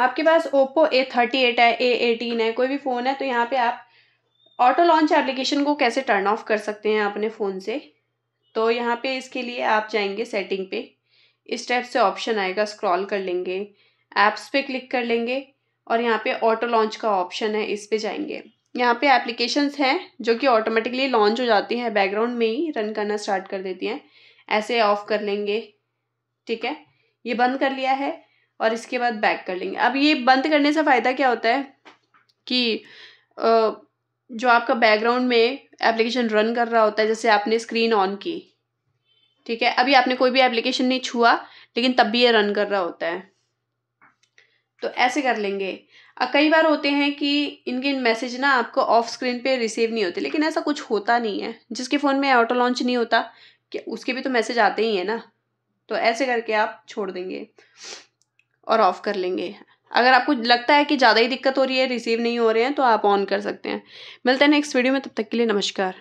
आपके पास Oppo A thirty eight है ए एटीन है कोई भी फ़ोन है तो यहाँ पे आप ऑटो लॉन्च एप्लीकेशन को कैसे टर्न ऑफ कर सकते हैं अपने फ़ोन से तो यहाँ पे इसके लिए आप जाएंगे सेटिंग पे इस टाइप से ऑप्शन आएगा स्क्रॉल कर लेंगे ऐप्स पे क्लिक कर लेंगे और यहाँ पे ऑटो लॉन्च का ऑप्शन है इस पर जाएंगे यहाँ पे एप्लीकेशंस हैं जो कि ऑटोमेटिकली लॉन्च हो जाती हैं बैकग्राउंड में ही रन करना स्टार्ट कर देती हैं ऐसे ऑफ कर लेंगे ठीक है ये बंद कर लिया है और इसके बाद बैक कर लेंगे अब ये बंद करने से फ़ायदा क्या होता है कि जो आपका बैकग्राउंड में एप्लीकेशन रन कर रहा होता है जैसे आपने स्क्रीन ऑन की ठीक है अभी आपने कोई भी एप्लीकेशन नहीं छुआ लेकिन तब भी ये रन कर रहा होता है तो ऐसे कर लेंगे कई बार होते हैं कि इनके मैसेज ना आपको ऑफ स्क्रीन पे रिसीव नहीं होते लेकिन ऐसा कुछ होता नहीं है जिसके फ़ोन में ऑटो लॉन्च नहीं होता कि उसके भी तो मैसेज आते ही हैं ना तो ऐसे करके आप छोड़ देंगे और ऑफ़ कर लेंगे अगर आपको लगता है कि ज़्यादा ही दिक्कत हो रही है रिसीव नहीं हो रहे हैं तो आप ऑन कर सकते हैं मिलते हैं नेक्स्ट वीडियो में तब तक के लिए नमस्कार